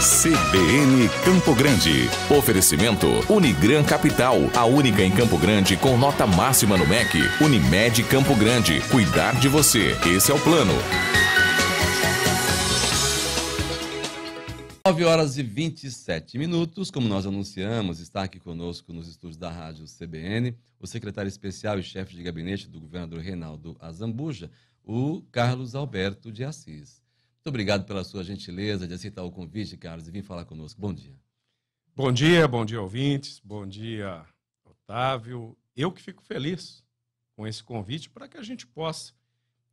CBN Campo Grande. Oferecimento Unigran Capital, a única em Campo Grande com nota máxima no MEC. Unimed Campo Grande, cuidar de você. Esse é o plano. 9 horas e 27 minutos, como nós anunciamos, está aqui conosco nos estúdios da Rádio CBN o secretário especial e chefe de gabinete do governador Reinaldo Azambuja, o Carlos Alberto de Assis. Muito obrigado pela sua gentileza de aceitar o convite, Carlos, e vir falar conosco. Bom dia. Bom dia, bom dia, ouvintes. Bom dia, Otávio. Eu que fico feliz com esse convite para que a gente possa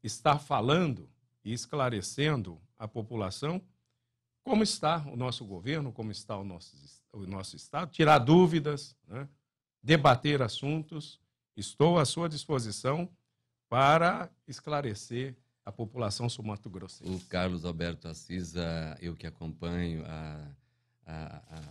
estar falando e esclarecendo a população como está o nosso governo, como está o nosso, o nosso Estado, tirar dúvidas, né? debater assuntos. Estou à sua disposição para esclarecer a população sul Mato Grosso. O Carlos Alberto Assis, eu que acompanho a, a, a,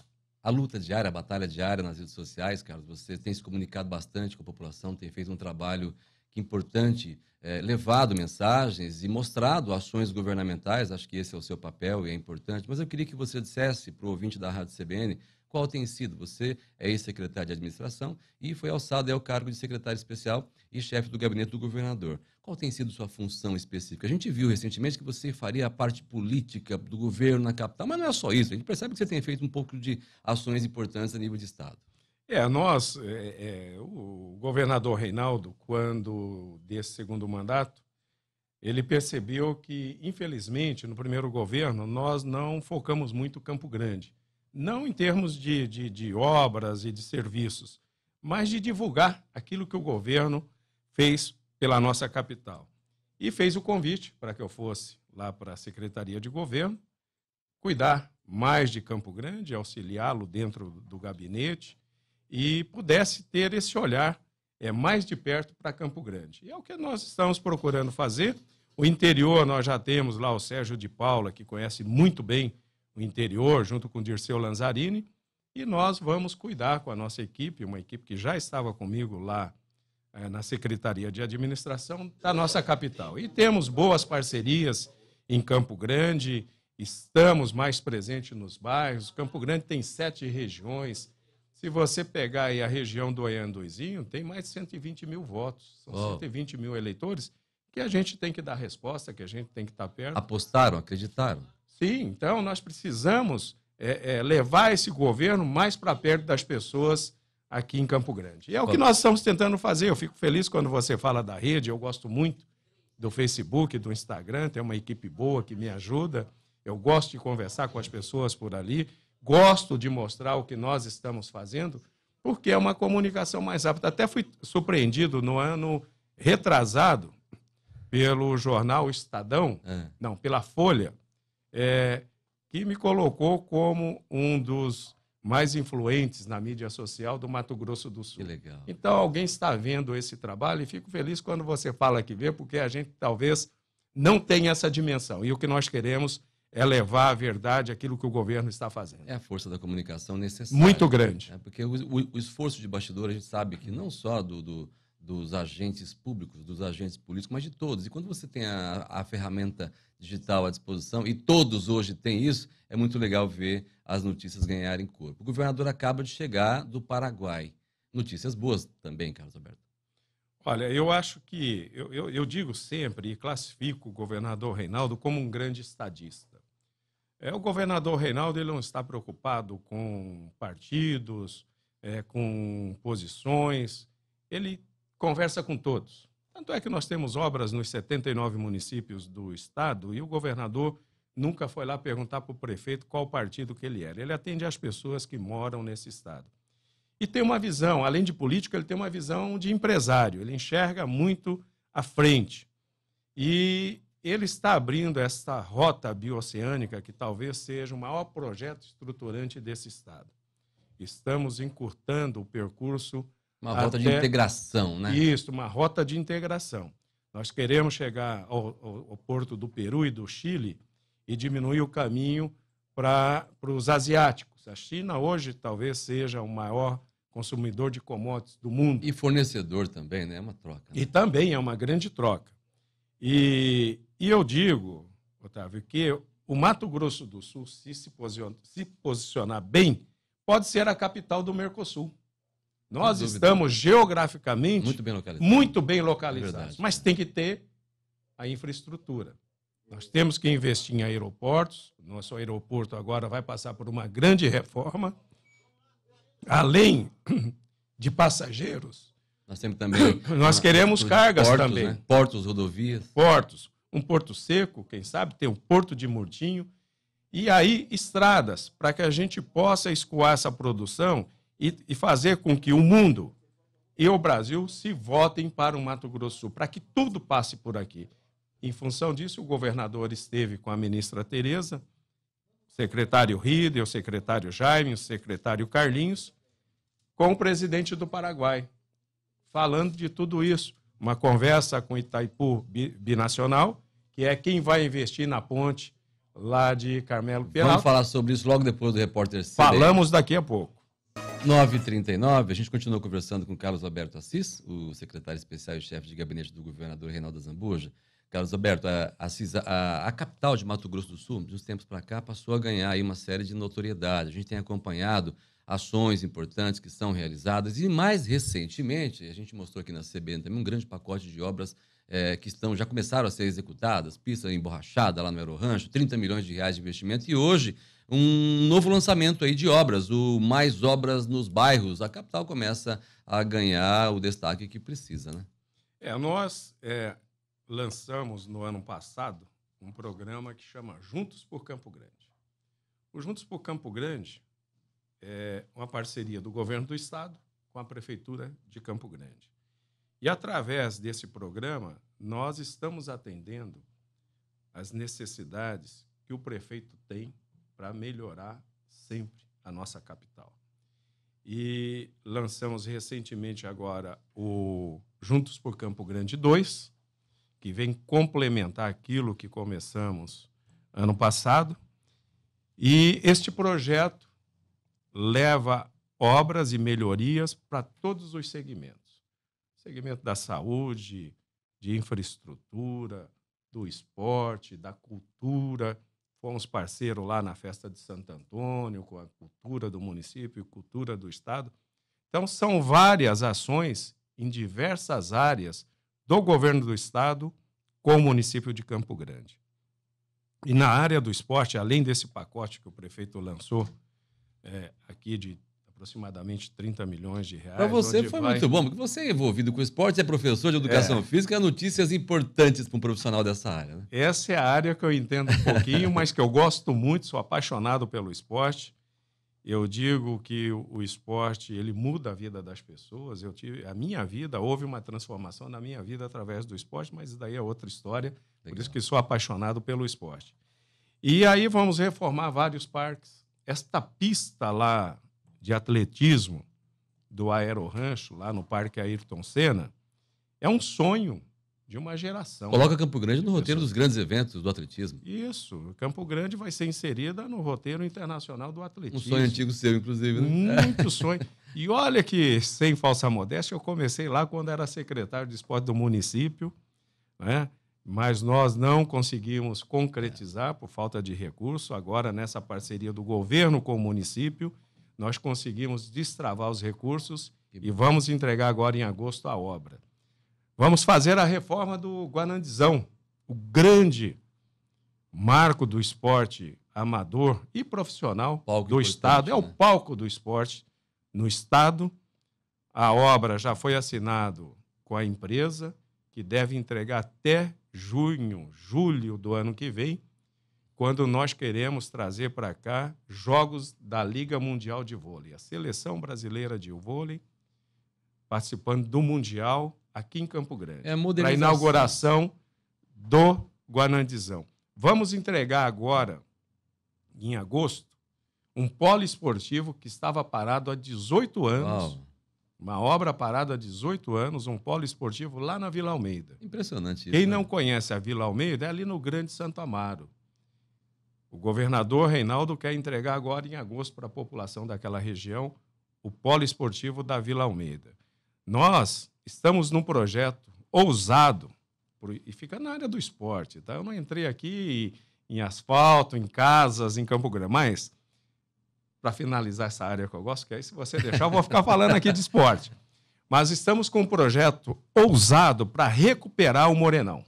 a, luta diária, a batalha diária nas redes sociais, Carlos, você tem se comunicado bastante com a população, tem feito um trabalho importante, é, levado mensagens e mostrado ações governamentais, acho que esse é o seu papel e é importante, mas eu queria que você dissesse para o ouvinte da Rádio CBN qual tem sido? Você é ex-secretário de administração e foi alçado ao é, cargo de secretário especial e chefe do gabinete do governador. Qual tem sido sua função específica? A gente viu recentemente que você faria a parte política do governo na capital, mas não é só isso. A gente percebe que você tem feito um pouco de ações importantes a nível de Estado. É, nós, é, é, o governador Reinaldo, quando desse segundo mandato, ele percebeu que, infelizmente, no primeiro governo, nós não focamos muito Campo Grande não em termos de, de, de obras e de serviços, mas de divulgar aquilo que o governo fez pela nossa capital. E fez o convite para que eu fosse lá para a Secretaria de Governo, cuidar mais de Campo Grande, auxiliá-lo dentro do gabinete e pudesse ter esse olhar é, mais de perto para Campo Grande. E é o que nós estamos procurando fazer. O interior, nós já temos lá o Sérgio de Paula, que conhece muito bem no interior, junto com Dirceu Lanzarini, e nós vamos cuidar com a nossa equipe, uma equipe que já estava comigo lá é, na Secretaria de Administração da nossa capital. E temos boas parcerias em Campo Grande, estamos mais presentes nos bairros. Campo Grande tem sete regiões. Se você pegar aí a região do Oianduizinho, tem mais de 120 mil votos. São oh. 120 mil eleitores que a gente tem que dar resposta, que a gente tem que estar tá perto. Apostaram, acreditaram? Sim, então nós precisamos é, é, levar esse governo mais para perto das pessoas aqui em Campo Grande. E é o que nós estamos tentando fazer. Eu fico feliz quando você fala da rede, eu gosto muito do Facebook, do Instagram, tem uma equipe boa que me ajuda. Eu gosto de conversar com as pessoas por ali, gosto de mostrar o que nós estamos fazendo, porque é uma comunicação mais rápida. Até fui surpreendido no ano retrasado pelo jornal Estadão, é. não, pela Folha, é, que me colocou como um dos mais influentes na mídia social do Mato Grosso do Sul. Que legal. Então, alguém está vendo esse trabalho e fico feliz quando você fala que vê, porque a gente talvez não tenha essa dimensão. E o que nós queremos é levar à verdade aquilo que o governo está fazendo. É a força da comunicação necessária. Muito grande. Né? Porque o, o, o, esforço de bastidor, a gente sabe que não só do, do dos agentes públicos, dos agentes políticos, mas de todos. E quando você tem a, a, ferramenta digital à disposição, e todos hoje têm isso, é muito legal ver as notícias ganharem corpo. O governador acaba de chegar do Paraguai. Notícias boas também, Carlos Alberto. Olha, eu acho que, eu, eu, eu digo sempre e classifico o governador Reinaldo como um grande estadista. É, o governador Reinaldo ele não está preocupado com partidos, é, com posições. Ele conversa com todos. Tanto é que nós temos obras nos 79 municípios do estado e o governador nunca foi lá perguntar para o prefeito qual partido que ele era. Ele atende as pessoas que moram nesse estado. E tem uma visão, além de político, ele tem uma visão de empresário, ele enxerga muito à frente. E ele está abrindo essa rota bioceânica que talvez seja o maior projeto estruturante desse estado. Estamos encurtando o percurso uma até... rota de integração, né? Isso, uma rota de integração. Nós queremos chegar ao, ao, ao porto do Peru e do Chile e diminuir o caminho para os asiáticos. A China hoje talvez seja o maior consumidor de commodities do mundo. E fornecedor também, né? É uma troca. Né? E também é uma grande troca. E, e eu digo, Otávio, que o Mato Grosso do Sul, se se se posicionar bem, pode ser a capital do Mercosul. Nós estamos geograficamente muito bem localizados, muito bem é localizados é mas tem que ter a infraestrutura. Nós temos que investir em aeroportos. Nosso aeroporto agora vai passar por uma grande reforma. Além de passageiros, nós temos também nós queremos cargas portos, também. Né? Portos, rodovias. Portos, um porto seco, quem sabe tem um porto de Murtinho e aí estradas para que a gente possa escoar essa produção e, e fazer com que o mundo e o Brasil se votem para o Mato Grosso Sul, para que tudo passe por aqui. Em função disso, o governador esteve com a ministra Tereza, o secretário Rida, o secretário Jaime, o secretário Carlinhos, com o presidente do Paraguai, falando de tudo isso. Uma conversa com Itaipu binacional, que é quem vai investir na ponte lá de Carmelo Penal. Vamos falar sobre isso logo depois do repórter. Falamos daqui a pouco. 9h39, a gente continua conversando com Carlos Alberto Assis, o secretário especial e chefe de gabinete do governador Reinaldo Zambuja. Carlos Alberto, a, Assis, a, a capital de Mato Grosso do Sul, de uns tempos para cá, passou a ganhar aí uma série de notoriedade. A gente tem acompanhado ações importantes que são realizadas e, mais recentemente, a gente mostrou aqui na CBN também um grande pacote de obras é, que estão, já começaram a ser executadas, pista emborrachada lá no Aerorancho, 30 milhões de reais de investimento e hoje um novo lançamento aí de obras, o Mais Obras nos Bairros. A capital começa a ganhar o destaque que precisa, né? É, nós é, lançamos no ano passado um programa que chama Juntos por Campo Grande. O Juntos por Campo Grande é uma parceria do governo do estado com a prefeitura de Campo Grande. E através desse programa, nós estamos atendendo as necessidades que o prefeito tem para melhorar sempre a nossa capital. E lançamos recentemente agora o Juntos por Campo Grande 2, que vem complementar aquilo que começamos ano passado. E este projeto leva obras e melhorias para todos os segmentos: segmento da saúde, de infraestrutura, do esporte, da cultura, Fomos parceiro lá na festa de Santo Antônio, com a cultura do município, cultura do estado. Então, são várias ações em diversas áreas do governo do estado com o município de Campo Grande. E na área do esporte, além desse pacote que o prefeito lançou é, aqui de aproximadamente 30 milhões de reais. Para você foi vai... muito bom, porque você é envolvido com esporte, é professor de educação é. física, notícias importantes para um profissional dessa área. Né? Essa é a área que eu entendo um pouquinho, mas que eu gosto muito, sou apaixonado pelo esporte. Eu digo que o esporte ele muda a vida das pessoas. Eu tive a minha vida houve uma transformação na minha vida através do esporte, mas isso daí é outra história. Legal. Por isso que sou apaixonado pelo esporte. E aí vamos reformar vários parques. Esta pista lá de atletismo do Aero Rancho lá no Parque Ayrton Senna, é um sonho de uma geração. Coloca Campo Grande no roteiro dos grandes eventos do atletismo. Isso, Campo Grande vai ser inserida no roteiro internacional do atletismo. Um sonho antigo seu, inclusive. Né? Muito sonho. E olha que, sem falsa modéstia, eu comecei lá quando era secretário de esporte do município, né? mas nós não conseguimos concretizar por falta de recurso. Agora, nessa parceria do governo com o município, nós conseguimos destravar os recursos e vamos entregar agora em agosto a obra. Vamos fazer a reforma do Guanandizão, o grande marco do esporte amador e profissional palco do Estado. É o né? palco do esporte no Estado. A obra já foi assinada com a empresa, que deve entregar até junho, julho do ano que vem, quando nós queremos trazer para cá jogos da Liga Mundial de Vôlei. A seleção brasileira de vôlei participando do Mundial aqui em Campo Grande. É a inauguração do Guanandizão. Vamos entregar agora, em agosto, um polo esportivo que estava parado há 18 anos. Uau. Uma obra parada há 18 anos, um polo esportivo lá na Vila Almeida. Impressionante isso. Quem né? não conhece a Vila Almeida é ali no Grande Santo Amaro. O governador Reinaldo quer entregar agora, em agosto, para a população daquela região, o polo esportivo da Vila Almeida. Nós estamos num projeto ousado, e fica na área do esporte, tá? Eu não entrei aqui em asfalto, em casas, em Campo Grande, mas para finalizar essa área que eu gosto, que aí se você deixar eu vou ficar falando aqui de esporte. Mas estamos com um projeto ousado para recuperar o Morenão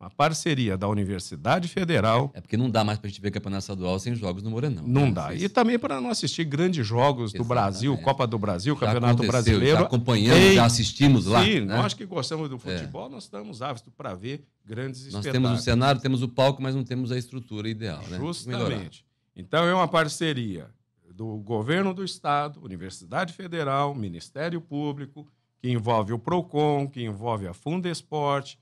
uma parceria da Universidade Federal. É porque não dá mais para a gente ver campeonato estadual sem jogos no Morenão. Né? Não né? dá. E também para não assistir grandes jogos Exatamente. do Brasil, Copa do Brasil, já Campeonato Brasileiro. Já acompanhamos, já assistimos lá. Sim, né? nós que gostamos do é. futebol, é. nós estamos ávidos para ver grandes nós espetáculos. Nós temos o cenário, temos o palco, mas não temos a estrutura ideal. Né? Justamente. Então é uma parceria do governo do estado, Universidade Federal, Ministério Público, que envolve o PROCON, que envolve a Funda Esporte,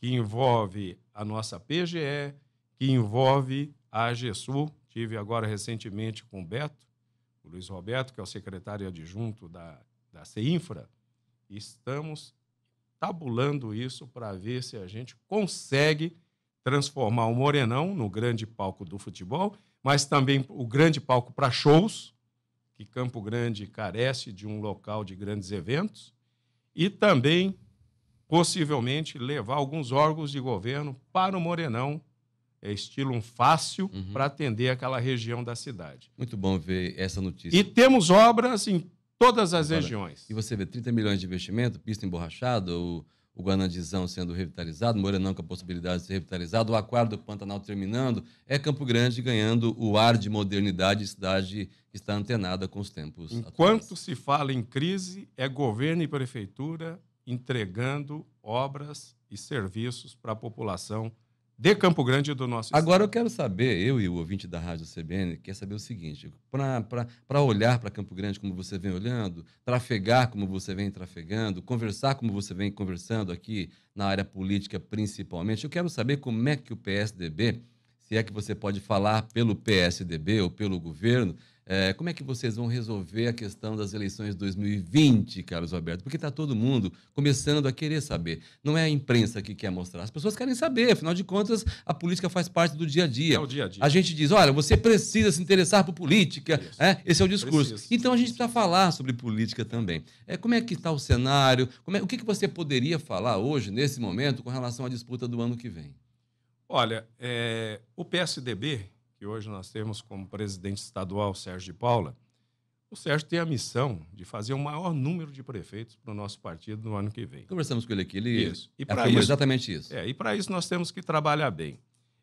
que envolve a nossa PGE, que envolve a AGESU. Tive agora recentemente com o Beto, o Luiz Roberto, que é o secretário adjunto da, da CEINFRA. Estamos tabulando isso para ver se a gente consegue transformar o Morenão no grande palco do futebol, mas também o grande palco para shows, que Campo Grande carece de um local de grandes eventos, e também possivelmente levar alguns órgãos de governo para o Morenão, é estilo um fácil, uhum. para atender aquela região da cidade. Muito bom ver essa notícia. E temos obras em todas as Agora, regiões. E você vê 30 milhões de investimento, pista emborrachada, o, o Guanandizão sendo revitalizado, Morenão com a possibilidade de ser revitalizado, o Aquário do Pantanal terminando, é Campo Grande ganhando o ar de modernidade, cidade que está antenada com os tempos. Enquanto atuais. se fala em crise, é governo e prefeitura entregando obras e serviços para a população de Campo Grande do nosso Agora estado. eu quero saber, eu e o ouvinte da Rádio CBN, quer saber o seguinte: para olhar para Campo Grande como você vem olhando, trafegar como você vem trafegando, conversar como você vem conversando aqui na área política principalmente, eu quero saber como é que o PSDB, se é que você pode falar pelo PSDB ou pelo governo, é, como é que vocês vão resolver a questão das eleições de 2020, Carlos Alberto? Porque está todo mundo começando a querer saber. Não é a imprensa que quer mostrar, as pessoas querem saber. Afinal de contas, a política faz parte do dia a dia. É o dia a dia. A gente diz: olha, você precisa se interessar por política. É, esse é o discurso. Precisa. Então a gente precisa falar sobre política também. É, como é que está o cenário? É, o que, que você poderia falar hoje, nesse momento, com relação à disputa do ano que vem? Olha, é, o PSDB que hoje nós temos como presidente estadual, Sérgio de Paula, o Sérgio tem a missão de fazer o maior número de prefeitos para o nosso partido no ano que vem. Conversamos com ele aqui, ele isso. E para isso, exatamente isso. É, e para isso nós temos que trabalhar bem.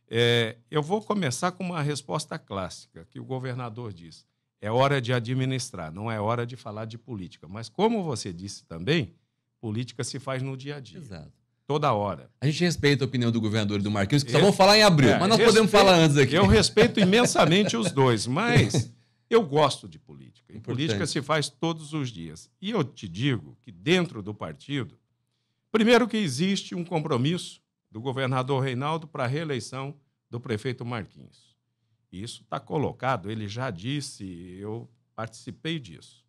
É, eu vou começar com uma resposta clássica que o governador diz: é hora de administrar, não é hora de falar de política. Mas como você disse também, política se faz no dia a dia. Exato toda hora. A gente respeita a opinião do governador e do Marquinhos, que só vão falar em abril, é, mas nós podemos falar antes aqui. Eu respeito imensamente os dois, mas eu gosto de política. E política se faz todos os dias. E eu te digo que dentro do partido, primeiro que existe um compromisso do governador Reinaldo para a reeleição do prefeito Marquinhos. Isso está colocado, ele já disse, eu participei disso.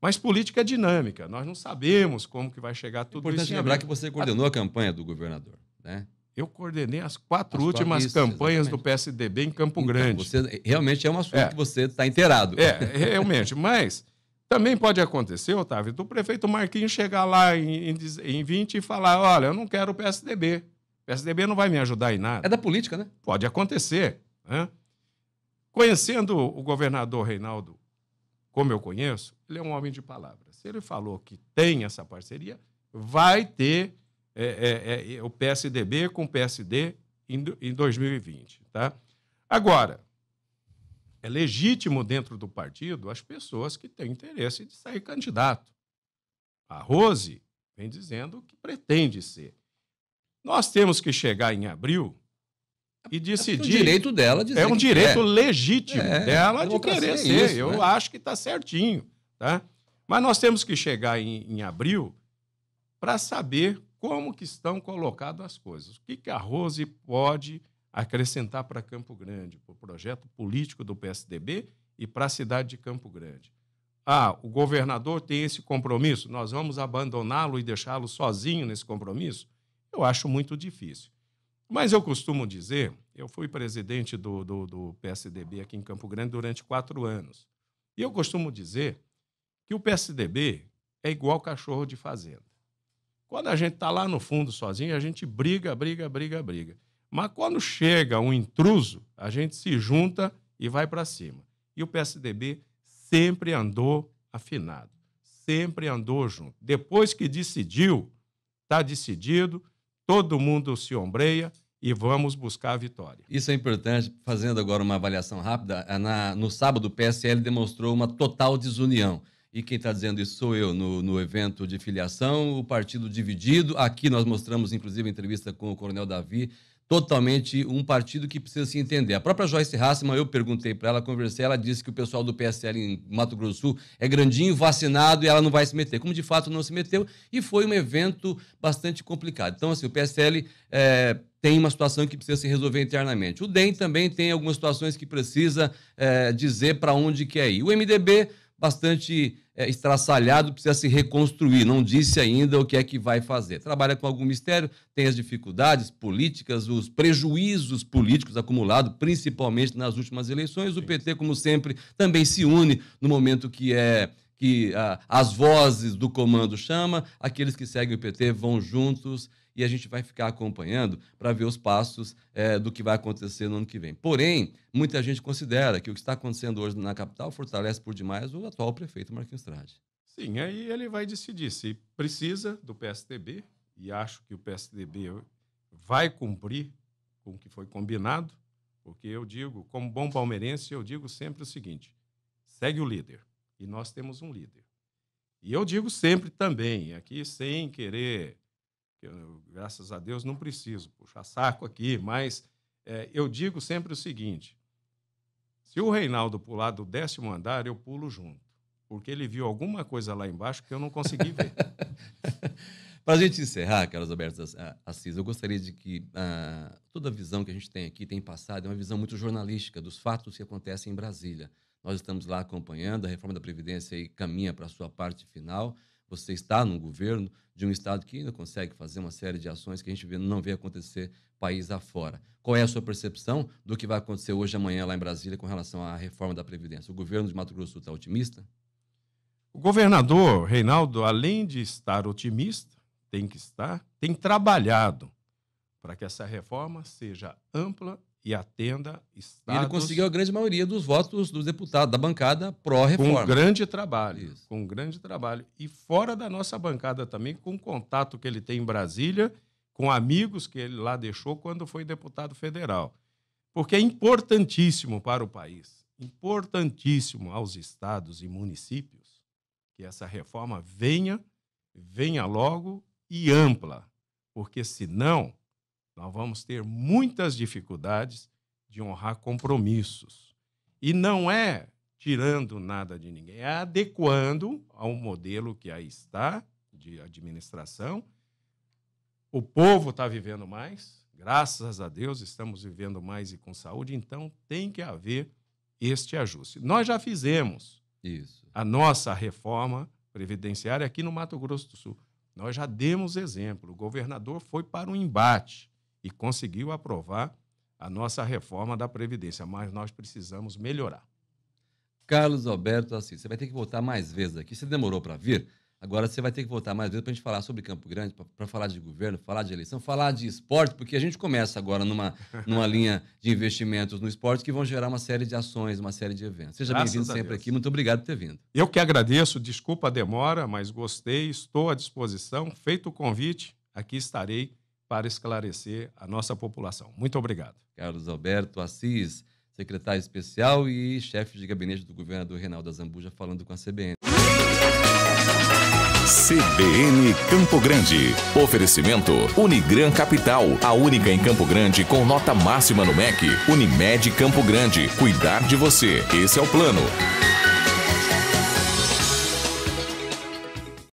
Mas política é dinâmica, nós não sabemos como que vai chegar tudo Importante isso. Importante lembrar que você coordenou a campanha do governador, né? Eu coordenei as quatro as últimas isso, campanhas exatamente. do PSDB em Campo então, Grande. Você, realmente é um assunto é. que você está inteirado. É, realmente. Mas também pode acontecer, Otávio, do prefeito Marquinhos chegar lá em, em, em 20 e falar: olha, eu não quero o PSDB. O PSDB não vai me ajudar em nada. É da política, né? Pode acontecer. Né? Conhecendo o governador Reinaldo como eu conheço, ele é um homem de palavras. Se ele falou que tem essa parceria, vai ter é, é, é, é o PSDB com o PSD em, em 2020. Tá? Agora, é legítimo dentro do partido as pessoas que têm interesse de sair candidato. A Rose vem dizendo que pretende ser. Nós temos que chegar em abril e é decidir. É um direito dela dizer. É um direito legítimo é, dela de querer é ser. Isso, eu né? acho que está certinho. Tá? Mas nós temos que chegar em, em abril para saber como que estão colocadas as coisas. O que, que a Rose pode acrescentar para Campo Grande, para o projeto político do PSDB e para a cidade de Campo Grande. Ah, o governador tem esse compromisso, nós vamos abandoná-lo e deixá-lo sozinho nesse compromisso? Eu acho muito difícil. Mas eu costumo dizer, eu fui presidente do, do, do PSDB aqui em Campo Grande durante quatro anos. E eu costumo dizer que o PSDB é igual cachorro de fazenda. Quando a gente está lá no fundo sozinho, a gente briga, briga, briga, briga. Mas quando chega um intruso, a gente se junta e vai para cima. E o PSDB sempre andou afinado, sempre andou junto. Depois que decidiu, está decidido, todo mundo se ombreia e vamos buscar a vitória. Isso é importante, fazendo agora uma avaliação rápida. Eh, na, no sábado, o PSL demonstrou uma total desunião. E quem está dizendo isso sou eu, no, no, evento de filiação, o partido dividido. Aqui nós mostramos, inclusive, a entrevista com o Coronel Davi, totalmente um partido que precisa se entender. A própria Joyce Hasselman, eu perguntei para ela, conversei, ela disse que o pessoal do PSL em Mato Grosso do Sul é grandinho, vacinado e ela não vai se meter. Como de fato não se meteu, e foi um evento bastante complicado. Então, assim, o PSL é, tem uma situação que precisa se resolver internamente. O DEM também tem algumas situações que precisa é, dizer para onde quer ir. O MDB bastante é, estraçalhado, precisa se reconstruir, não disse ainda o que é que vai fazer. Trabalha com algum mistério, tem as dificuldades políticas, os prejuízos políticos acumulados, principalmente nas últimas eleições. O PT, como sempre, também se une no momento que é que ah, as vozes do comando chama, aqueles que seguem o PT vão juntos e a gente vai ficar acompanhando para ver os passos é, do que vai acontecer no ano que vem. Porém, muita gente considera que o que está acontecendo hoje na capital fortalece por demais o atual prefeito Marquinhos Trade. Sim, aí ele vai decidir se precisa do PSDB, e acho que o PSDB vai cumprir com o que foi combinado, porque eu digo, como bom palmeirense, eu digo sempre o seguinte: segue o líder, e nós temos um líder. E eu digo sempre também, aqui sem querer que eu, graças a Deus, não preciso puxar saco aqui, mas é, eu digo sempre o seguinte: se o Reinaldo pular do décimo andar, eu pulo junto, porque ele viu alguma coisa lá embaixo que eu não consegui ver. Para a gente encerrar, Carlos Alberto ah, Assis, eu gostaria de que ah, toda a visão que a gente tem aqui, tem passado, é uma visão muito jornalística dos fatos que acontecem em Brasília. Nós estamos lá acompanhando, a reforma da Previdência aí caminha para a sua parte final. Você está no governo de um Estado que ainda consegue fazer uma série de ações que a gente vê, não vê acontecer país afora. Qual é a sua percepção do que vai acontecer hoje amanhã lá em Brasília com relação à reforma da Previdência? O governo de Mato Grosso está otimista? O governador Reinaldo, além de estar otimista, tem que estar, tem trabalhado para que essa reforma seja ampla e atenda estados... E ele conseguiu a grande maioria dos votos dos deputados da bancada pró-reforma. Com grande trabalho, Isso. com grande trabalho. E fora da nossa bancada também, com o contato que ele tem em Brasília, com amigos que ele lá deixou quando foi deputado federal. Porque é importantíssimo para o país, importantíssimo aos estados e municípios que essa reforma venha, venha logo e ampla. Porque senão nós vamos ter muitas dificuldades de honrar compromissos. E não é tirando nada de ninguém, é adequando ao modelo que aí está de administração. O povo está vivendo mais, graças a Deus estamos vivendo mais e com saúde, então tem que haver este ajuste. Nós já fizemos Isso. a nossa reforma previdenciária aqui no Mato Grosso do Sul. Nós já demos exemplo. O governador foi para o um embate e conseguiu aprovar a nossa reforma da Previdência, mas nós precisamos melhorar. Carlos Alberto Assis, você vai ter que voltar mais vezes aqui. Você demorou para vir, agora você vai ter que voltar mais vezes para a gente falar sobre Campo Grande, para falar de governo, falar de eleição, falar de esporte, porque a gente começa agora numa, numa linha de investimentos no esporte que vão gerar uma série de ações, uma série de eventos. Seja bem-vindo sempre Deus. aqui, muito obrigado por ter vindo. Eu que agradeço, desculpa a demora, mas gostei, estou à disposição, feito o convite, aqui estarei para esclarecer a nossa população. Muito obrigado. Carlos Alberto Assis, secretário especial e chefe de gabinete do governador Reinaldo Zambuja, falando com a CBN. CBN Campo Grande. Oferecimento Unigran Capital, a única em Campo Grande com nota máxima no MEC. Unimed Campo Grande. Cuidar de você. Esse é o plano.